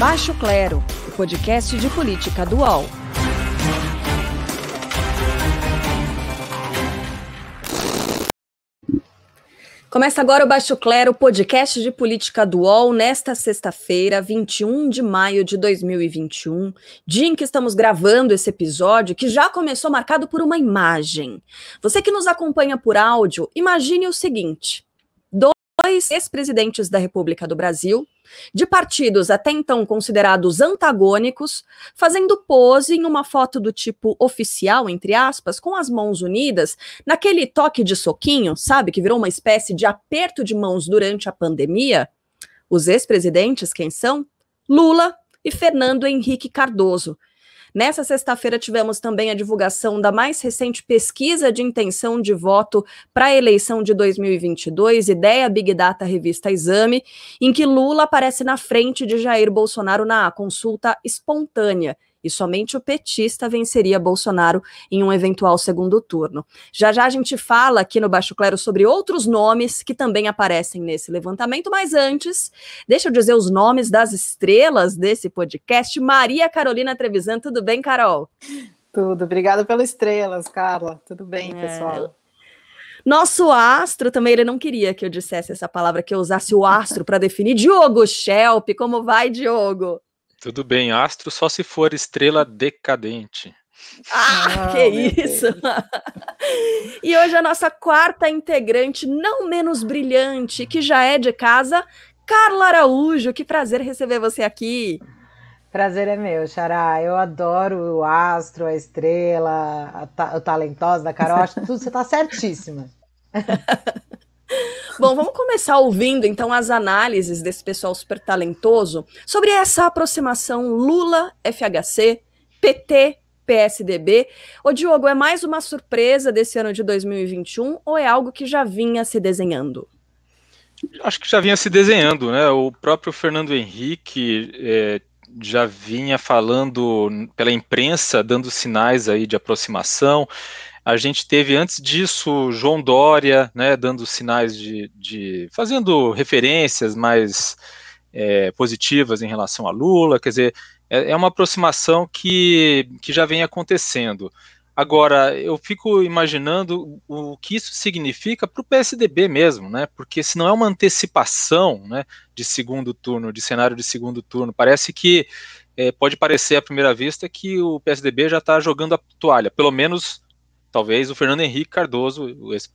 Baixo Clero, o podcast de política do UOL. Começa agora o Baixo Clero, podcast de política do UOL, nesta sexta-feira, 21 de maio de 2021, dia em que estamos gravando esse episódio, que já começou marcado por uma imagem. Você que nos acompanha por áudio, imagine o seguinte: dois ex-presidentes da República do Brasil, de partidos até então considerados antagônicos, fazendo pose em uma foto do tipo oficial, entre aspas, com as mãos unidas, naquele toque de soquinho, sabe, que virou uma espécie de aperto de mãos durante a pandemia? Os ex-presidentes, quem são? Lula e Fernando Henrique Cardoso, Nessa sexta-feira tivemos também a divulgação da mais recente pesquisa de intenção de voto para a eleição de 2022, Ideia Big Data Revista Exame, em que Lula aparece na frente de Jair Bolsonaro na consulta espontânea e somente o petista venceria Bolsonaro em um eventual segundo turno. Já já a gente fala aqui no Baixo Clero sobre outros nomes que também aparecem nesse levantamento, mas antes, deixa eu dizer os nomes das estrelas desse podcast. Maria Carolina Trevisan, tudo bem, Carol? Tudo, obrigada pelas estrelas, Carla. Tudo bem, é... pessoal? Nosso astro também, ele não queria que eu dissesse essa palavra, que eu usasse o astro para definir. Diogo Shelp. como vai, Diogo? Tudo bem, astro só se for estrela decadente. Ah, ah que isso! e hoje a nossa quarta integrante, não menos brilhante, que já é de casa, Carla Araújo. Que prazer receber você aqui. Prazer é meu, Xará. Eu adoro o astro, a estrela, a ta o talentosa da Carol. Acho que tudo você tá certíssima. Bom, vamos começar ouvindo então as análises desse pessoal super talentoso sobre essa aproximação Lula, FHC, PT, PSDB. Ô Diogo, é mais uma surpresa desse ano de 2021 ou é algo que já vinha se desenhando? Acho que já vinha se desenhando, né? O próprio Fernando Henrique é, já vinha falando pela imprensa, dando sinais aí de aproximação. A gente teve antes disso João Dória, né, dando sinais de, de fazendo referências mais é, positivas em relação a Lula, quer dizer, é, é uma aproximação que, que já vem acontecendo. Agora, eu fico imaginando o que isso significa para o PSDB mesmo, né? Porque se não é uma antecipação né, de segundo turno, de cenário de segundo turno, parece que é, pode parecer à primeira vista que o PSDB já está jogando a toalha, pelo menos talvez o Fernando Henrique Cardoso,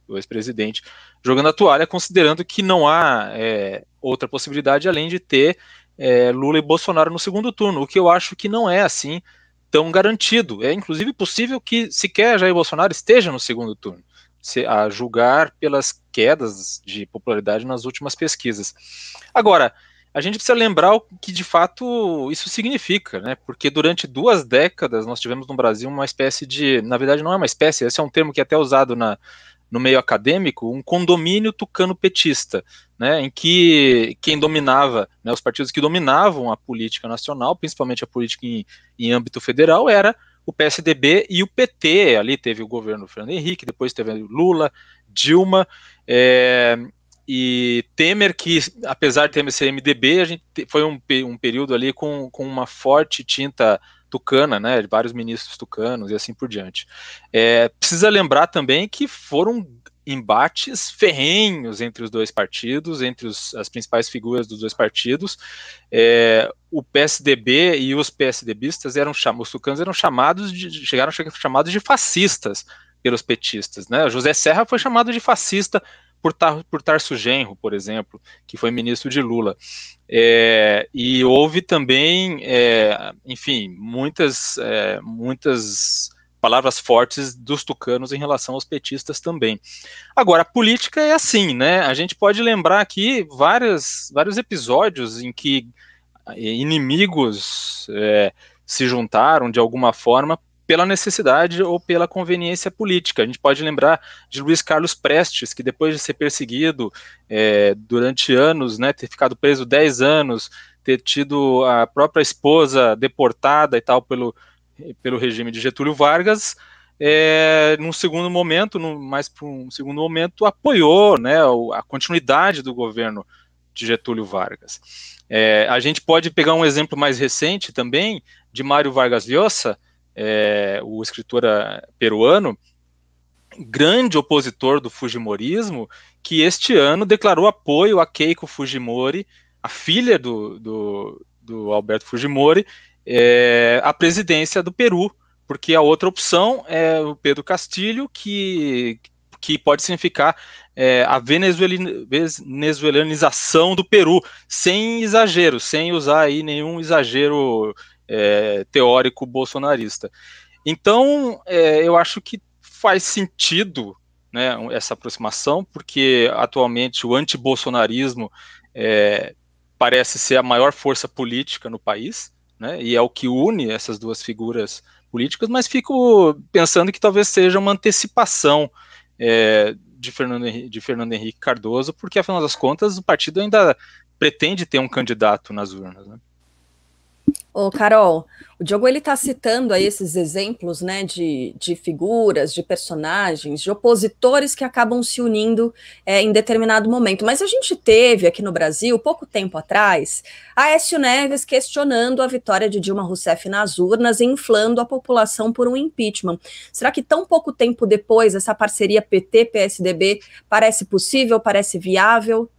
o ex-presidente, jogando a toalha, considerando que não há é, outra possibilidade além de ter é, Lula e Bolsonaro no segundo turno, o que eu acho que não é assim tão garantido. É inclusive possível que sequer Jair Bolsonaro esteja no segundo turno, se, a julgar pelas quedas de popularidade nas últimas pesquisas. Agora, a gente precisa lembrar o que de fato isso significa, né? Porque durante duas décadas nós tivemos no Brasil uma espécie de, na verdade não é uma espécie, esse é um termo que é até usado na, no meio acadêmico, um condomínio tucano-petista, né, em que quem dominava, né, os partidos que dominavam a política nacional, principalmente a política em, em âmbito federal, era o PSDB e o PT. Ali teve o governo Fernando Henrique, depois teve Lula, Dilma, é, e Temer, que apesar de Temer ser MDB, a gente foi um, um período ali com, com uma forte tinta tucana, né, de vários ministros tucanos e assim por diante. É, precisa lembrar também que foram embates ferrenhos entre os dois partidos, entre os, as principais figuras dos dois partidos. É, o PSDB e os PSDBistas eram os tucanos eram chamados de chegaram chamados de fascistas pelos petistas, né? José Serra foi chamado de fascista por, tar, por Tarso Genro, por exemplo, que foi ministro de Lula. É, e houve também, é, enfim, muitas, é, muitas palavras fortes dos tucanos em relação aos petistas também. Agora, a política é assim, né? A gente pode lembrar aqui várias, vários episódios em que é, inimigos é, se juntaram de alguma forma pela necessidade ou pela conveniência política. A gente pode lembrar de Luiz Carlos Prestes, que depois de ser perseguido é, durante anos, né, ter ficado preso 10 anos, ter tido a própria esposa deportada e tal pelo, pelo regime de Getúlio Vargas, é, num segundo momento, num, mais para um segundo momento, apoiou né, a continuidade do governo de Getúlio Vargas. É, a gente pode pegar um exemplo mais recente também de Mário Vargas Llosa, é, o escritor é, peruano, grande opositor do Fujimorismo, que este ano declarou apoio a Keiko Fujimori, a filha do, do, do Alberto Fujimori, é, à presidência do Peru, porque a outra opção é o Pedro Castilho, que, que pode significar é, a venezuelanização do Peru, sem exagero, sem usar aí nenhum exagero é, teórico bolsonarista. Então, é, eu acho que faz sentido né, essa aproximação, porque atualmente o antibolsonarismo é, parece ser a maior força política no país, né, e é o que une essas duas figuras políticas, mas fico pensando que talvez seja uma antecipação é, de, Fernando Henrique, de Fernando Henrique Cardoso, porque afinal das contas o partido ainda pretende ter um candidato nas urnas. Né? Ô, Carol, o Diogo ele está citando aí esses exemplos, né, de, de figuras, de personagens, de opositores que acabam se unindo é, em determinado momento. Mas a gente teve aqui no Brasil, pouco tempo atrás, Aécio Neves questionando a vitória de Dilma Rousseff nas urnas e inflando a população por um impeachment. Será que tão pouco tempo depois essa parceria PT-PSDB parece possível, parece viável?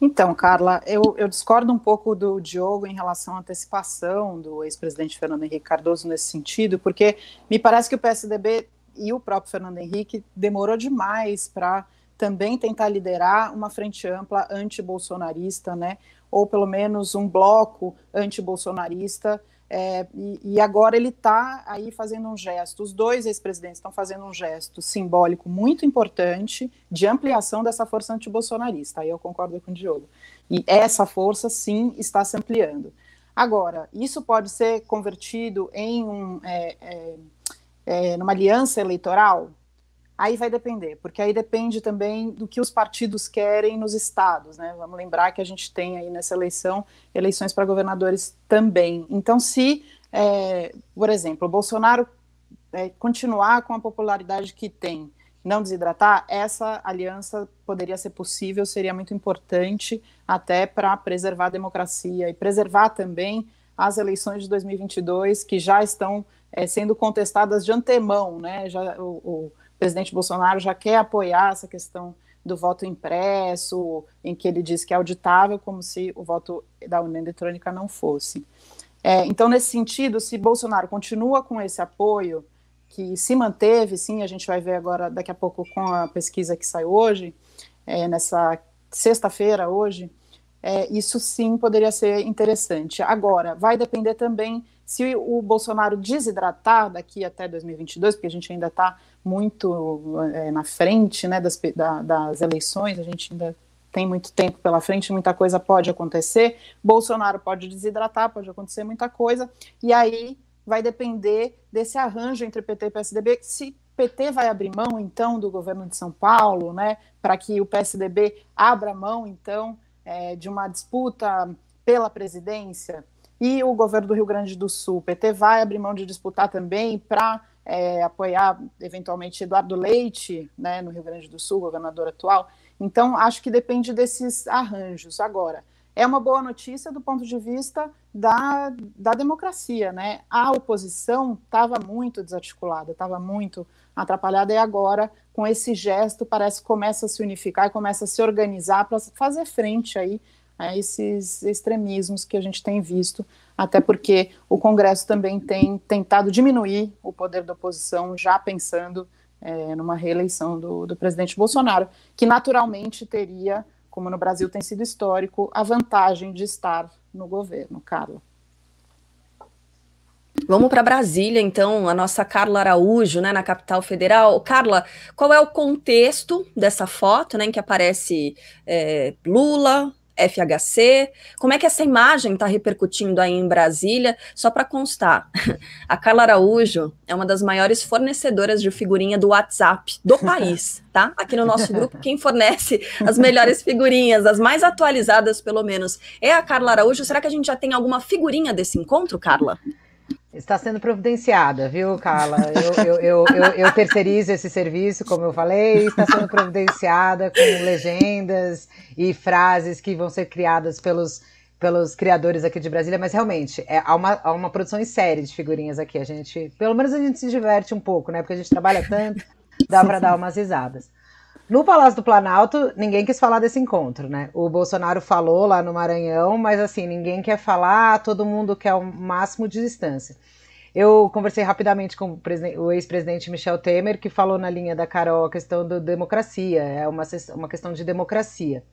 Então, Carla, eu, eu, discordo um pouco do Diogo em relação à antecipação do ex-presidente Fernando Henrique Cardoso nesse sentido, porque me parece que o PSDB e o próprio Fernando Henrique demorou demais para também tentar liderar uma frente ampla anti-bolsonarista, né? Ou pelo menos um bloco anti-bolsonarista é, e, e, agora ele está aí fazendo um gesto, os dois ex-presidentes estão fazendo um gesto simbólico muito importante de ampliação dessa força antibolsonarista, aí eu concordo com o Diogo. E essa força, sim, está se ampliando. Agora, isso pode ser convertido em um, é, é, é aliança eleitoral? Aí vai depender, porque aí depende também do que os partidos querem nos estados, né? Vamos lembrar que a gente tem aí nessa eleição eleições para governadores também. Então, se, é, por exemplo, o Bolsonaro é, continuar com a popularidade que tem, não desidratar, essa aliança poderia ser possível, seria muito importante até para preservar a democracia e preservar também as eleições de 2022 que já estão é, sendo contestadas de antemão, né? Já o, o o presidente Bolsonaro já quer apoiar essa questão do voto impresso, em que ele diz que é auditável, como se o voto da União eletrônica não fosse. É, então, nesse sentido, se Bolsonaro continua com esse apoio, que se manteve, sim, a gente vai ver agora daqui a pouco com a pesquisa que sai hoje, é, nessa sexta-feira hoje, é, isso sim poderia ser interessante. Agora, vai depender também se o Bolsonaro desidratar daqui até 2022, porque a gente ainda está muito é, na frente né, das, da, das eleições, a gente ainda tem muito tempo pela frente, muita coisa pode acontecer. Bolsonaro pode desidratar, pode acontecer muita coisa, e aí vai depender desse arranjo entre PT e PSDB, se PT vai abrir mão então do governo de São Paulo, né, para que o PSDB abra mão então é, de uma disputa pela presidência, e o governo do Rio Grande do Sul, PT, vai abrir mão de disputar também para é, apoiar eventualmente Eduardo Leite, né, no Rio Grande do Sul, governador atual. Então, acho que depende desses arranjos. Agora, é uma boa notícia do ponto de vista da, da democracia, né? A oposição estava muito desarticulada, estava muito atrapalhada, e agora, com esse gesto, parece que começa a se unificar e começa a se organizar para fazer frente aí a esses extremismos que a gente tem visto, até porque o Congresso também tem tentado diminuir o poder da oposição, já pensando é, numa reeleição do, do presidente Bolsonaro, que naturalmente teria, como no Brasil tem sido histórico, a vantagem de estar no governo. Carla. Vamos para Brasília, então, a nossa Carla Araújo, né, na capital federal. Carla, qual é o contexto dessa foto, né, em que aparece é, Lula, FHC? Como é que essa imagem está repercutindo aí em Brasília? Só para constar, a Carla Araújo é uma das maiores fornecedoras de figurinha do WhatsApp do país, tá? Aqui no nosso grupo, quem fornece as melhores figurinhas, as mais atualizadas, pelo menos, é a Carla Araújo. Será que a gente já tem alguma figurinha desse encontro, Carla? Está sendo providenciada, viu, Carla? Eu, eu, eu, eu, terceirizo esse serviço, como eu falei, está sendo providenciada com legendas e frases que vão ser criadas pelos, pelos criadores aqui de Brasília, mas realmente, é, há, uma, há uma produção em série de figurinhas aqui. A gente, pelo menos a gente se diverte um pouco, né? Porque a gente trabalha tanto, dá para dar umas risadas. No Palácio do Planalto, ninguém quis falar desse encontro, né? O Bolsonaro falou lá no Maranhão, mas assim, ninguém quer falar, todo mundo quer o máximo de distância. Eu conversei rapidamente com o ex-presidente Michel Temer, que falou na linha da Carol a questão da democracia, é uma, uma questão de democracia.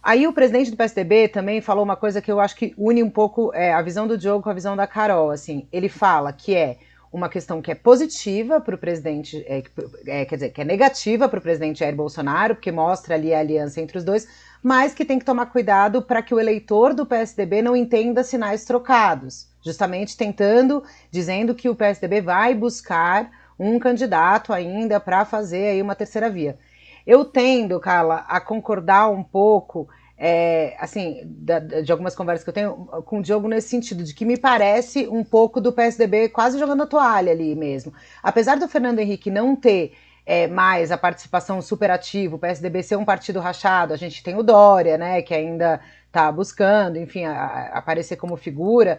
Aí o presidente do PSDB também falou uma coisa que eu acho que une um pouco é, a visão do Diogo com a visão da Carol, assim, ele fala que é uma questão que é positiva para o presidente, é, é, quer dizer, que é negativa para o presidente Jair Bolsonaro, porque mostra ali a aliança entre os dois, mas que tem que tomar cuidado para que o eleitor do PSDB não entenda sinais trocados, justamente tentando, dizendo que o PSDB vai buscar um candidato ainda para fazer aí uma terceira via. Eu tendo, Carla, a concordar um pouco é, assim, da, de algumas conversas que eu tenho com o Diogo nesse sentido, de que me parece um pouco do PSDB quase jogando a toalha ali mesmo. Apesar do Fernando Henrique não ter é, mais a participação superativa, o PSDB ser um partido rachado, a gente tem o Dória, né, que ainda está buscando, enfim, a, a aparecer como figura.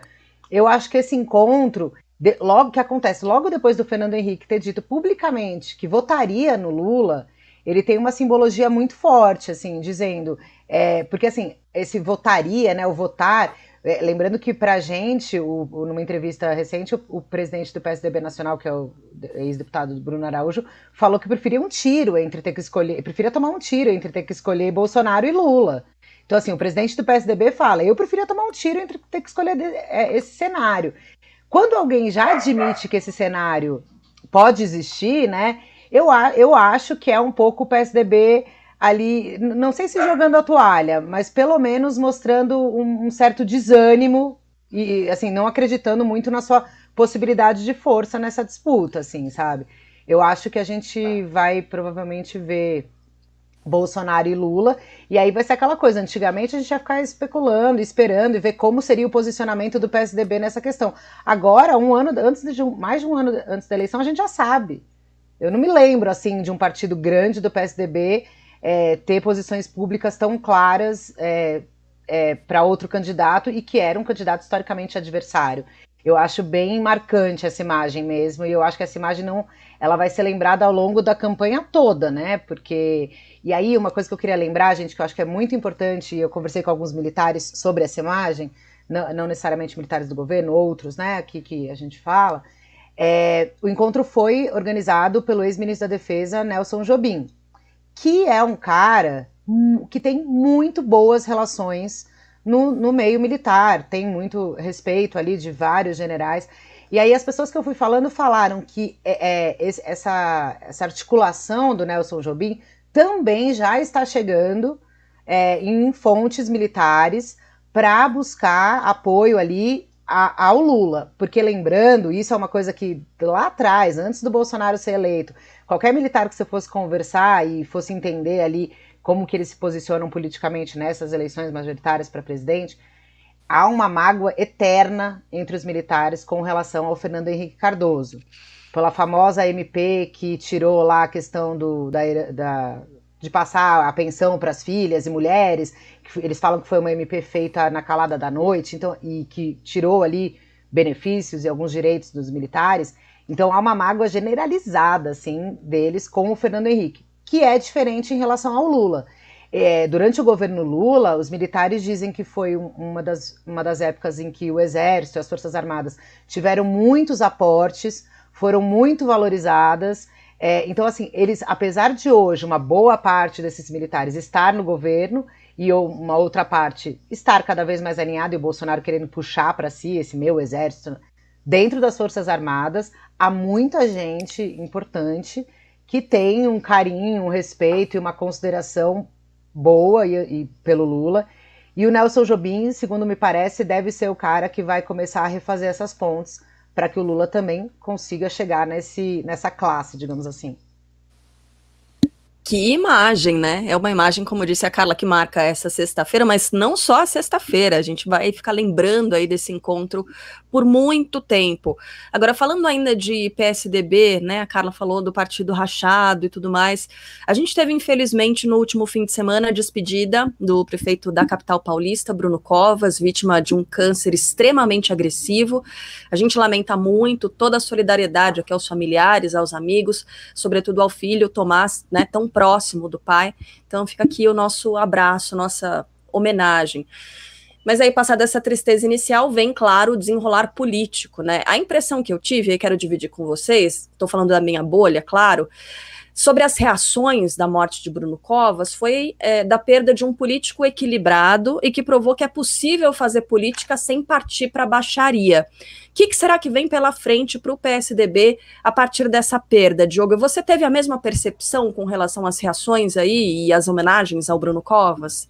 Eu acho que esse encontro, de, logo que acontece, logo depois do Fernando Henrique ter dito publicamente que votaria no Lula, ele tem uma simbologia muito forte, assim, dizendo. É, porque, assim, esse votaria, né, o votar. É, lembrando que, para a gente, o, o, numa entrevista recente, o, o, presidente do PSDB Nacional, que é o ex-deputado Bruno Araújo, falou que preferia um tiro entre ter que escolher. Preferia tomar um tiro entre ter que escolher Bolsonaro e Lula. Então, assim, o presidente do PSDB fala: eu preferia tomar um tiro entre ter que escolher é, esse cenário. Quando alguém já admite que esse cenário pode existir, né? Eu, eu acho que é um pouco o PSDB ali, não sei se jogando a toalha, mas pelo menos mostrando um, um, certo desânimo e, assim, não acreditando muito na sua possibilidade de força nessa disputa, assim, sabe? Eu acho que a gente tá. vai provavelmente ver Bolsonaro e Lula, e aí vai ser aquela coisa, antigamente a gente ia ficar especulando, esperando e ver como seria o posicionamento do PSDB nessa questão. Agora, um ano antes de mais de um ano antes da eleição, a gente já sabe eu não me lembro, assim, de um partido grande do PSDB é, ter posições públicas tão claras é, é, para outro candidato e que era um candidato historicamente adversário. Eu acho bem marcante essa imagem mesmo, e eu acho que essa imagem não, ela vai ser lembrada ao longo da campanha toda, né? Porque e aí uma coisa que eu queria lembrar, gente, que eu acho que é muito importante, eu conversei com alguns militares sobre essa imagem, não, não necessariamente militares do governo, outros, né? Aqui que a gente fala, é, o encontro foi organizado pelo ex-ministro da Defesa, Nelson Jobim, que é um cara que tem muito boas relações no, no meio militar, tem muito respeito ali de vários generais. E aí as pessoas que eu fui falando falaram que é, é, essa, essa articulação do Nelson Jobim também já está chegando é, em fontes militares para buscar apoio ali a, ao Lula. Porque lembrando, isso é uma coisa que lá atrás, antes do Bolsonaro ser eleito, qualquer militar que você fosse conversar e fosse entender ali como que eles se posicionam politicamente nessas eleições majoritárias para presidente, há uma mágoa eterna entre os militares com relação ao Fernando Henrique Cardoso. Pela famosa MP que tirou lá a questão do, da, da de passar a pensão para as filhas e mulheres, eles falam que foi uma MP feita na calada da noite, então e que tirou ali benefícios e alguns direitos dos militares. Então há uma mágoa generalizada assim deles com o Fernando Henrique, que é diferente em relação ao Lula. É, durante o governo Lula, os militares dizem que foi uma, das, uma das épocas em que o Exército e as Forças Armadas tiveram muitos aportes, foram muito valorizadas. É, então, assim, eles, apesar de hoje uma boa parte desses militares estar no governo, e uma outra parte estar cada vez mais alinhada e o Bolsonaro querendo puxar para si esse meu exército dentro das Forças Armadas, há muita gente importante que tem um carinho, um respeito e uma consideração boa e, e pelo Lula. E o Nelson Jobim, segundo me parece, deve ser o cara que vai começar a refazer essas pontes para que o Lula também consiga chegar nesse, nessa classe, digamos assim. Que imagem, né? É uma imagem, como disse a Carla, que marca essa sexta-feira, mas não só a sexta-feira. A gente vai ficar lembrando aí desse encontro por muito tempo. Agora, falando ainda de PSDB, né? A Carla falou do partido rachado e tudo mais. A gente teve, infelizmente, no último fim de semana, a despedida do prefeito da capital paulista, Bruno Covas, vítima de um câncer extremamente agressivo. A gente lamenta muito toda a solidariedade aqui aos familiares, aos amigos, sobretudo ao filho Tomás, né? Tão próximo do pai. Então fica aqui o nosso abraço, nossa homenagem. Mas aí, passada essa tristeza inicial, vem, claro, o desenrolar político, né? A impressão que eu tive, e quero dividir com vocês, estou falando da minha bolha, claro, Sobre as reações da morte de Bruno Covas, foi é, da perda de um político equilibrado e que provou que é possível fazer política sem partir para a baixaria. O que, que, será que vem pela frente para o PSDB a partir dessa perda, Diogo? Você teve a mesma percepção com relação às reações aí e às homenagens ao Bruno Covas?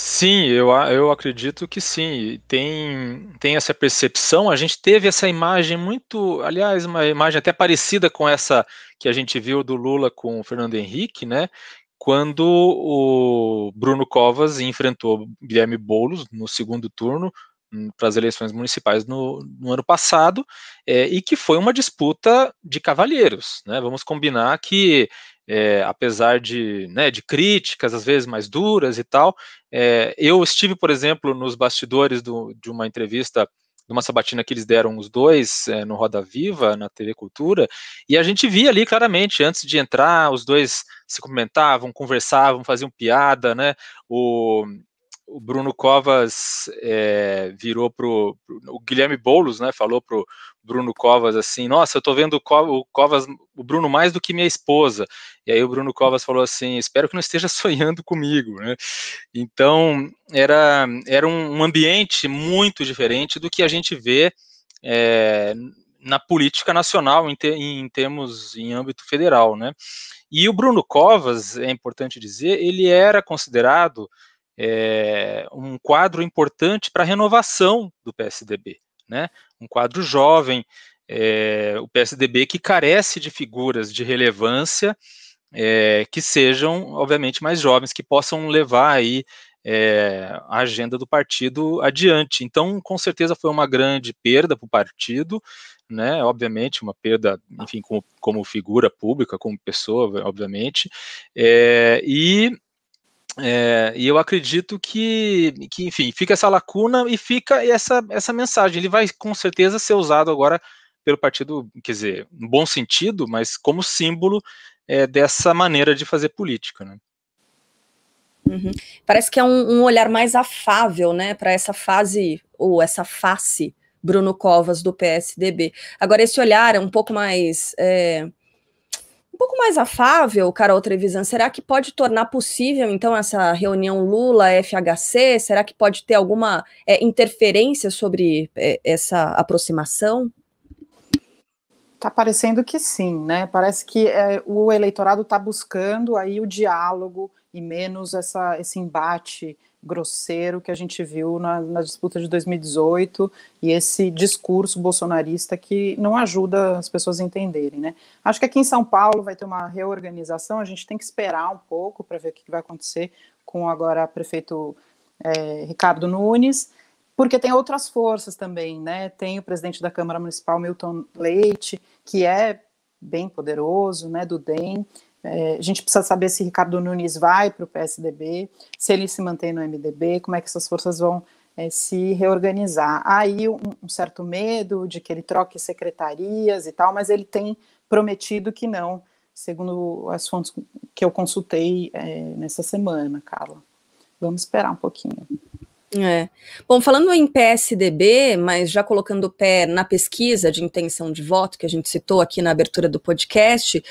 Sim, eu, eu acredito que sim. Tem, tem essa percepção. A gente teve essa imagem muito, aliás, uma imagem até parecida com essa que a gente viu do Lula com o Fernando Henrique, né? Quando o Bruno Covas enfrentou Guilherme Boulos no segundo turno hum, para as eleições municipais no, no ano passado, é, e que foi uma disputa de cavalheiros, né? Vamos combinar que é, apesar de, né, de críticas, às vezes mais duras e tal. É, eu estive, por exemplo, nos bastidores do, de uma entrevista, de uma sabatina que eles deram os dois é, no Roda Viva, na TV Cultura, e a gente via ali claramente, antes de entrar, os dois se comentavam, conversavam, faziam piada, né? O, o Bruno Covas virou pro, pro, o Guilherme Boulos, né? Falou pro, Bruno Covas assim: Nossa, eu tô vendo o Covas, o Bruno mais do que minha esposa. E aí o Bruno Covas falou assim: Espero que não esteja sonhando comigo. Né? Então era, era um ambiente muito diferente do que a gente vê. É, na política nacional em, em, termos em âmbito federal, né? E o Bruno Covas é importante dizer, ele era considerado é, um quadro importante para a renovação do PSDB né? Um quadro jovem, é, o PSDB que carece de figuras de relevância é, que sejam, obviamente, mais jovens, que possam levar aí é, a agenda do partido adiante. Então, com certeza foi uma grande perda para o partido, né? Obviamente, uma perda, enfim, como, como figura pública, como pessoa, obviamente. É, e é, e eu acredito que, que, enfim, fica essa lacuna e fica essa, essa mensagem. Ele vai com certeza ser usado agora pelo partido, quer dizer, no bom sentido, mas como símbolo é, dessa maneira de fazer política. Né? Uhum. Parece que é um, um, olhar mais afável né, para essa fase, ou essa face, Bruno Covas, do PSDB. Agora, esse olhar é um pouco mais. É um pouco mais afável, Carol Trevisan, será que pode tornar possível, então, essa reunião Lula-FHC? Será que pode ter alguma é, interferência sobre é, essa aproximação? Tá parecendo que sim, né? Parece que é, o eleitorado está buscando aí o diálogo e menos essa, esse embate grosseiro que a gente viu na, na disputa de 2018 e esse discurso bolsonarista que não ajuda as pessoas a entenderem, né? Acho que aqui em São Paulo vai ter uma reorganização, a gente tem que esperar um pouco para ver o que vai acontecer com agora o prefeito é, Ricardo Nunes, porque tem outras forças também, né? Tem o presidente da Câmara Municipal, Milton Leite, que é bem poderoso, né, do DEM, é, a gente precisa saber se Ricardo Nunes vai para o PSDB, se ele se mantém no MDB, como é que essas forças vão é, se reorganizar. Há aí um, um, certo medo de que ele troque secretarias e tal, mas ele tem prometido que não, segundo as fontes que eu consultei é, nessa semana, Carla. Vamos esperar um pouquinho. É. Bom, falando em PSDB, mas já colocando o pé na pesquisa de intenção de voto que a gente citou aqui na abertura do podcast,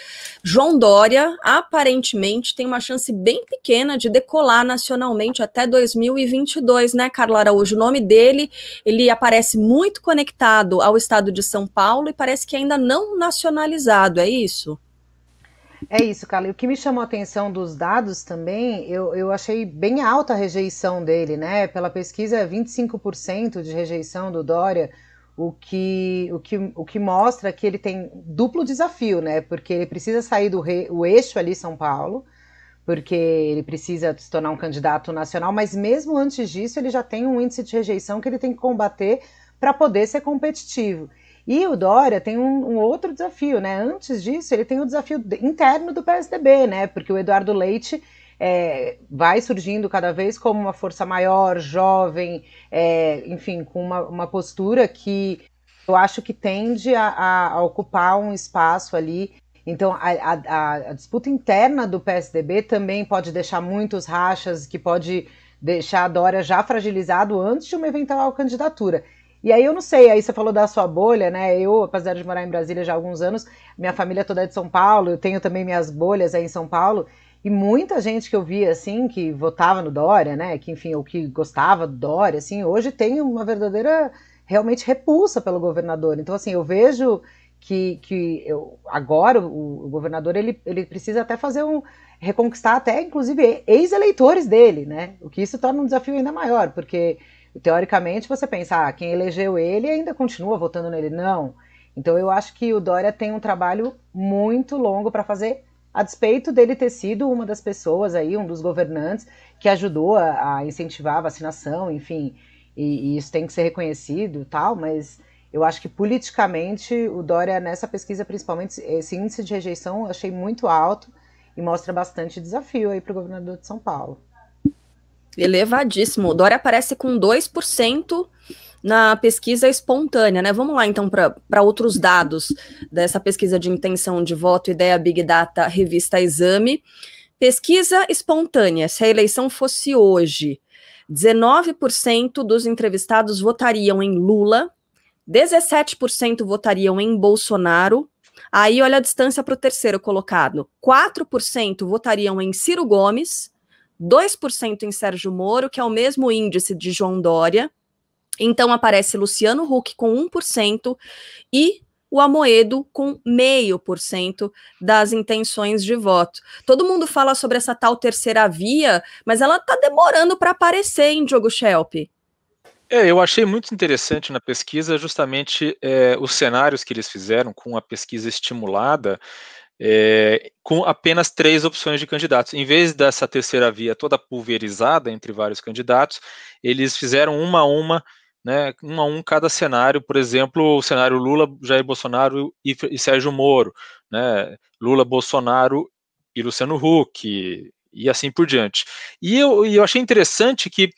João Dória aparentemente tem uma chance bem pequena de decolar nacionalmente até 2022, né, Carla Araújo? O nome dele, ele aparece muito conectado ao estado de São Paulo e parece que ainda não nacionalizado, é isso? É isso, Carla. O que me chamou a atenção dos dados também, eu, eu achei bem alta a rejeição dele, né? Pela pesquisa, 25% de rejeição do Dória, o que, o, que, o que mostra que ele tem duplo desafio, né? Porque ele precisa sair do re, o eixo ali, São Paulo, porque ele precisa se tornar um candidato nacional, mas mesmo antes disso, ele já tem um índice de rejeição que ele tem que combater para poder ser competitivo. E o Dória tem um, um, outro desafio, né? Antes disso, ele tem o desafio interno do PSDB, né? Porque o Eduardo Leite é, vai surgindo cada vez como uma força maior, jovem, é, enfim, com uma, uma, postura que eu acho que tende a, a, a ocupar um espaço ali. Então, a, a disputa interna do PSDB também pode deixar muitos rachas, que pode deixar a Dória já fragilizado antes de uma eventual candidatura. E aí eu não sei, aí você falou da sua bolha, né? Eu, apesar de morar em Brasília já há alguns anos, minha família toda é de São Paulo, eu tenho também minhas bolhas aí em São Paulo. E muita gente que eu via, assim, que votava no Dória, né? Que, enfim, ou que gostava do Dória, assim, hoje tem uma verdadeira, realmente, repulsa pelo governador. Então, assim, eu vejo que, que eu, agora o, o governador, ele, ele precisa até fazer um... Reconquistar até, inclusive, ex-eleitores dele, né? O que isso torna um desafio ainda maior, porque teoricamente você pensa, ah, quem elegeu ele ainda continua votando nele. Não. Então eu acho que o Dória tem um trabalho muito longo para fazer, a despeito dele ter sido uma das pessoas aí, um dos governantes que ajudou a, a incentivar a vacinação, enfim, e, e, isso tem que ser reconhecido, tal. Mas eu acho que politicamente o Dória nessa pesquisa, principalmente esse índice de rejeição, eu achei muito alto e mostra bastante desafio aí para o governador de São Paulo. Elevadíssimo. O Dória aparece com 2% na pesquisa espontânea, né? Vamos lá então para outros dados dessa pesquisa de intenção de voto, ideia Big Data, revista Exame. Pesquisa espontânea, se a eleição fosse hoje, 19% dos entrevistados votariam em Lula, 17% votariam em Bolsonaro. Aí olha a distância para o terceiro colocado. 4% votariam em Ciro Gomes, 2% em Sérgio Moro, que é o mesmo índice de João Dória. Então aparece Luciano Huck com 1% e o Amoedo com 0,5% das intenções de voto. Todo mundo fala sobre essa tal terceira via, mas ela está demorando para aparecer, hein, Diogo Schelp? É, eu achei muito interessante na pesquisa justamente é, os cenários que eles fizeram com a pesquisa estimulada, é, com apenas três opções de candidatos. Em vez dessa terceira via toda pulverizada entre vários candidatos, eles fizeram uma a uma, né, um a um cada cenário, por exemplo, o cenário Lula, Jair Bolsonaro e, e Sérgio Moro, né, Lula, Bolsonaro e Luciano Huck, e, e assim por diante. E eu, eu achei interessante que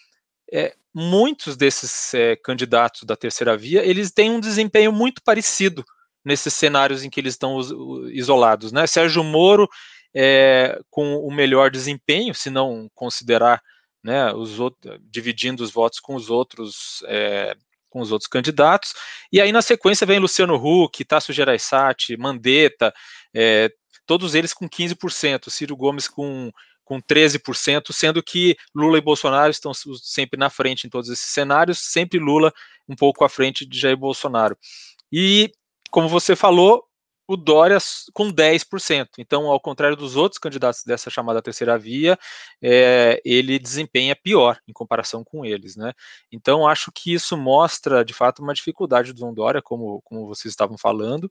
é, muitos desses é, candidatos da terceira via, eles têm um desempenho muito parecido, nesses cenários em que eles estão isolados. Né? Sérgio Moro é, com o melhor desempenho, se não considerar né, os outros, dividindo os votos com os outros é, com os outros candidatos. E aí na sequência vem Luciano Huck, Tasso Gereissati, Mandetta, é, todos eles com 15%, Ciro Gomes com com 13%, sendo que Lula e Bolsonaro estão sempre na frente em todos esses cenários, sempre Lula um pouco à frente de Jair Bolsonaro. E como você falou, o Dória com 10%. Então, ao contrário dos outros candidatos dessa chamada terceira via, é, ele desempenha pior em comparação com eles. Né? Então, acho que isso mostra, de fato, uma dificuldade do João Dória, como, como vocês estavam falando.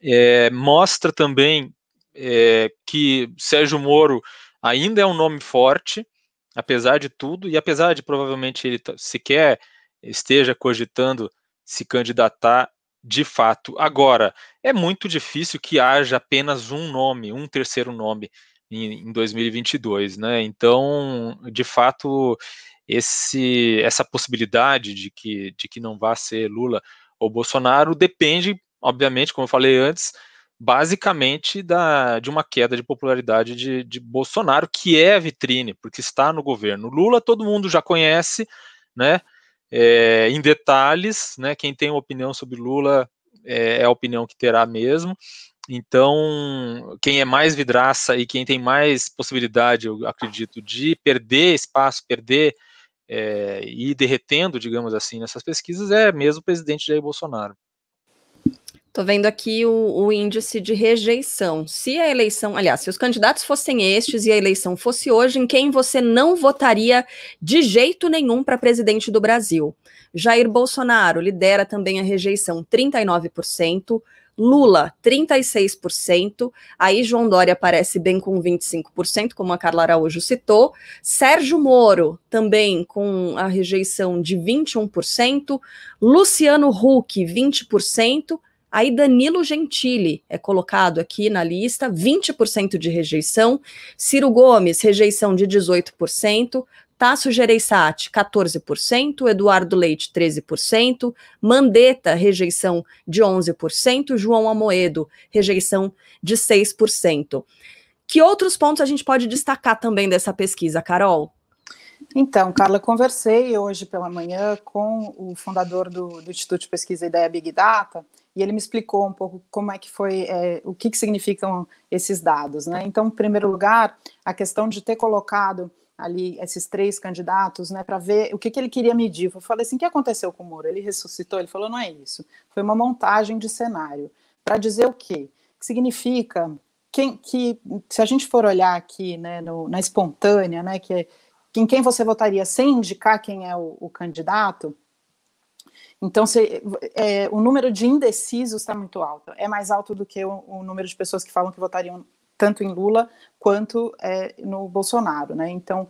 É, mostra também é, que Sérgio Moro ainda é um nome forte, apesar de tudo, e apesar de provavelmente ele sequer esteja cogitando se candidatar de fato. Agora, é muito difícil que haja apenas um nome, um terceiro nome em, 2022, né? Então, de fato, esse, essa possibilidade de que, de que não vá ser Lula ou Bolsonaro depende, obviamente, como eu falei antes, basicamente da, de uma queda de popularidade de, de Bolsonaro, que é vitrine, porque está no governo. Lula todo mundo já conhece, né? é, em detalhes, né? Quem tem opinião sobre Lula é, é a opinião que terá mesmo. Então, quem é mais vidraça e quem tem mais possibilidade, eu acredito, de perder espaço, perder é, e derretendo, digamos assim, nessas pesquisas é mesmo o presidente Jair Bolsonaro. Estou vendo aqui o, o, índice de rejeição. Se a eleição, aliás, se os candidatos fossem estes e a eleição fosse hoje, em quem você não votaria de jeito nenhum para presidente do Brasil? Jair Bolsonaro lidera também a rejeição, 39%. Lula, 36%. Aí João Dória aparece bem com 25%, como a Carla Araújo citou. Sérgio Moro, também com a rejeição de 21%. Luciano Huck, 20%. Aí Danilo Gentili é colocado aqui na lista, 20% de rejeição. Ciro Gomes, rejeição de 18%. Tasso Gereissati, 14%. Eduardo Leite, 13%. Mandetta, rejeição de 11%. João Amoedo, rejeição de 6%. Que outros pontos a gente pode destacar também dessa pesquisa, Carol? Então, Carla, conversei hoje pela manhã com o fundador do, do Instituto de Pesquisa e Ideia Big Data, e ele me explicou um pouco como é que foi, é, o que, que significam esses dados. Né? Então, em primeiro lugar, a questão de ter colocado ali esses três candidatos, né, para ver o que, que ele queria medir. Eu falei assim, o que aconteceu com o Moro? Ele ressuscitou? Ele falou, não é isso. Foi uma montagem de cenário para dizer o quê? Que significa quem, que, se a gente for olhar aqui, né, no, na espontânea, né, que é em quem você votaria sem indicar quem é o, o candidato, então se, é, o número de indecisos está muito alto. É mais alto do que o, o, número de pessoas que falam que votariam tanto em Lula quanto é, no Bolsonaro. Né? Então,